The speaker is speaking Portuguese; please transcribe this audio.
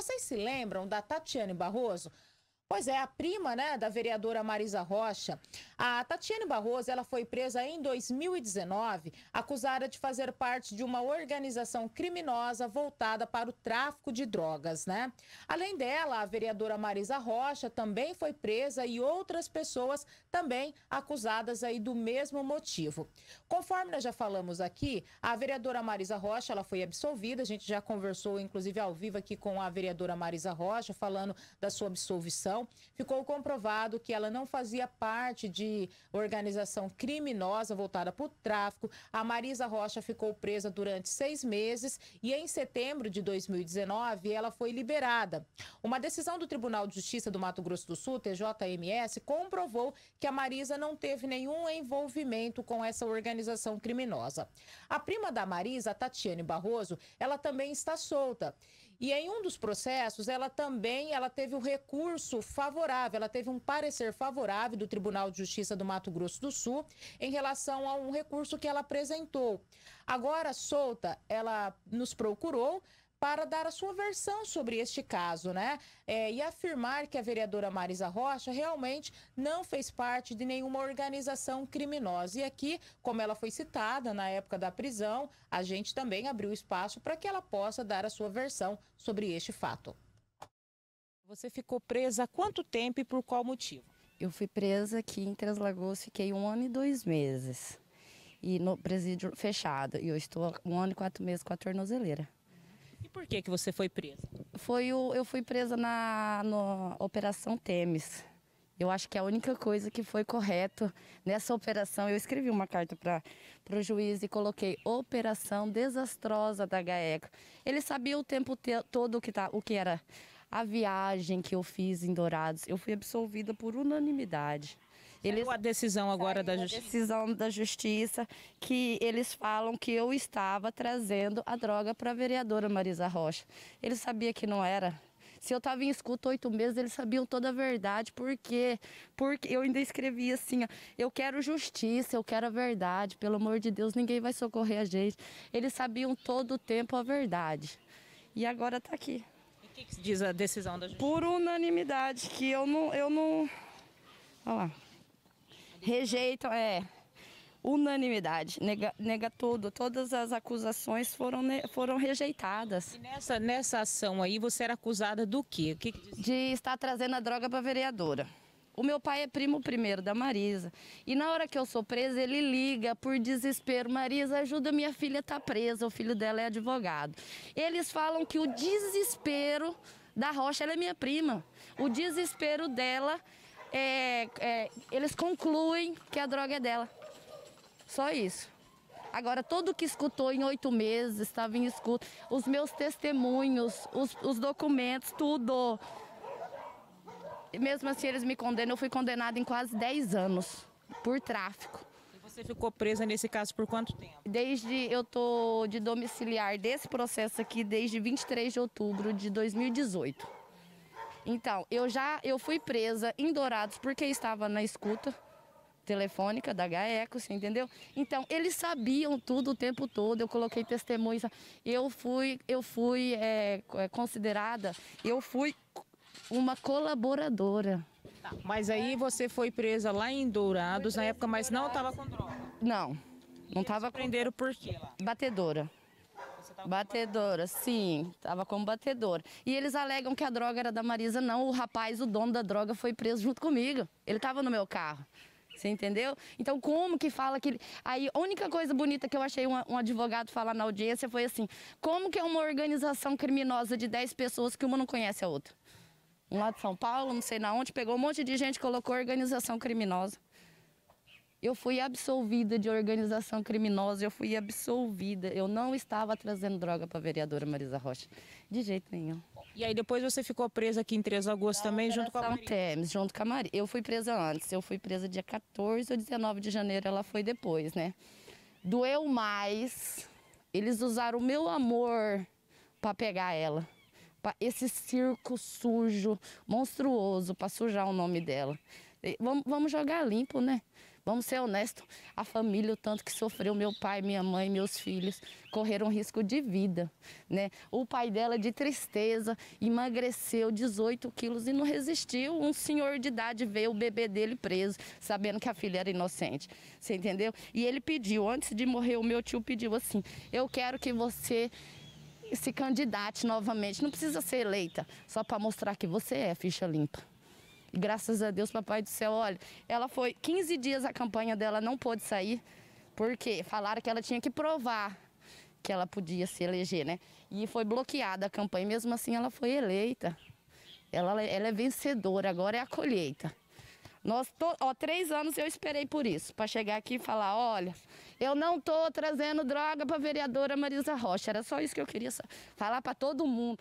Vocês se lembram da Tatiane Barroso? Pois é, a prima né, da vereadora Marisa Rocha, a Tatiane Barroso, ela foi presa em 2019, acusada de fazer parte de uma organização criminosa voltada para o tráfico de drogas, né? Além dela, a vereadora Marisa Rocha também foi presa e outras pessoas também acusadas aí do mesmo motivo. Conforme nós já falamos aqui, a vereadora Marisa Rocha, ela foi absolvida, a gente já conversou inclusive ao vivo aqui com a vereadora Marisa Rocha, falando da sua absolvição então, ficou comprovado que ela não fazia parte de organização criminosa voltada para o tráfico. A Marisa Rocha ficou presa durante seis meses e em setembro de 2019 ela foi liberada. Uma decisão do Tribunal de Justiça do Mato Grosso do Sul, TJMS, comprovou que a Marisa não teve nenhum envolvimento com essa organização criminosa. A prima da Marisa, Tatiane Barroso, ela também está solta. E em um dos processos, ela também ela teve um recurso favorável, ela teve um parecer favorável do Tribunal de Justiça do Mato Grosso do Sul em relação a um recurso que ela apresentou. Agora, solta, ela nos procurou para dar a sua versão sobre este caso, né? É, e afirmar que a vereadora Marisa Rocha realmente não fez parte de nenhuma organização criminosa. E aqui, como ela foi citada na época da prisão, a gente também abriu espaço para que ela possa dar a sua versão sobre este fato. Você ficou presa há quanto tempo e por qual motivo? Eu fui presa aqui em Três Lagoas, fiquei um ano e dois meses. E no presídio fechado. E eu estou um ano e quatro meses com a tornozeleira. E por que, que você foi presa? Foi o, eu fui presa na, na Operação Temis. Eu acho que é a única coisa que foi correto nessa operação, eu escrevi uma carta para o juiz e coloquei operação desastrosa da GAECO. Ele sabia o tempo te, todo que, tá, o que era a viagem que eu fiz em Dourados. Eu fui absolvida por unanimidade. Eles, Saiu a decisão agora da justiça. decisão da justiça que eles falam que eu estava trazendo a droga para a vereadora Marisa Rocha. Ele sabia que não era. Se eu estava em escuta oito meses, eles sabiam toda a verdade. Por quê? Porque eu ainda escrevi assim, ó, eu quero justiça, eu quero a verdade. Pelo amor de Deus, ninguém vai socorrer a gente. Eles sabiam todo o tempo a verdade. E agora está aqui. O que, que diz a decisão da justiça? Por unanimidade, que eu não... Eu não... Olha lá. Rejeitam, é. Unanimidade, nega, nega tudo, todas as acusações foram, foram rejeitadas. E nessa, nessa ação aí, você era acusada do quê? Que que de estar trazendo a droga para a vereadora. O meu pai é primo primeiro da Marisa. E na hora que eu sou presa, ele liga por desespero: Marisa, ajuda, minha filha está presa. O filho dela é advogado. Eles falam que o desespero da Rocha, ela é minha prima. O desespero dela é, é, eles concluem que a droga é dela. Só isso. Agora, todo que escutou em oito meses estava em escuta. Os meus testemunhos, os, os documentos, tudo. E mesmo assim, eles me condenam. Eu fui condenada em quase 10 anos por tráfico. E você ficou presa nesse caso por quanto tempo? Desde eu tô de domiciliar desse processo aqui desde 23 de outubro de 2018. Então, eu já eu fui presa em Dourados porque estava na escuta telefônica da GAECO, você entendeu? Então, eles sabiam tudo o tempo todo, eu coloquei testemunhas, eu fui, eu fui é, é considerada, eu fui uma colaboradora. Tá, mas aí você foi presa lá em Dourados na época, mas não estava com droga. Não, não estava com... prenderam por quê Batedora tava batedora, sim, estava como batedora. E eles alegam que a droga era da Marisa, não. O rapaz, o dono da droga, foi preso junto comigo. Ele estava no meu carro. Você entendeu? Então, como que fala que. Aí, a única coisa bonita que eu achei um, um, advogado falar na audiência foi assim: como que é uma organização criminosa de 10 pessoas que uma não conhece a outra? Um lá de São Paulo, não sei na onde, pegou um monte de gente, colocou organização criminosa. Eu fui absolvida de organização criminosa, eu fui absolvida. Eu não estava trazendo droga para a vereadora Marisa Rocha, de jeito nenhum. E aí depois você ficou presa aqui em 3 de agosto também, junto com a Marisa? Temes, junto com a Marisa. Eu fui presa antes, eu fui presa dia 14 ou 19 de janeiro, ela foi depois, né? Doeu mais, eles usaram o meu amor para pegar ela. esse circo sujo, monstruoso, para sujar o nome dela. Vamos jogar limpo, né? Vamos ser honestos, a família, o tanto que sofreu, meu pai, minha mãe, meus filhos, correram risco de vida, né? O pai dela, de tristeza, emagreceu 18 quilos e não resistiu. Um senhor de idade veio o bebê dele preso, sabendo que a filha era inocente, você entendeu? E ele pediu, antes de morrer, o meu tio pediu assim, eu quero que você se candidate novamente, não precisa ser eleita, só para mostrar que você é ficha limpa graças a Deus, papai do céu, olha, ela foi 15 dias a campanha dela não pôde sair, porque falaram que ela tinha que provar que ela podia se eleger, né? E foi bloqueada a campanha, mesmo assim ela foi eleita. Ela, ela é vencedora, agora é a colheita. Nós tô ó, três anos eu esperei por isso, para chegar aqui e falar, olha, eu não tô trazendo droga para vereadora Marisa Rocha. Era só isso que eu queria falar para todo mundo.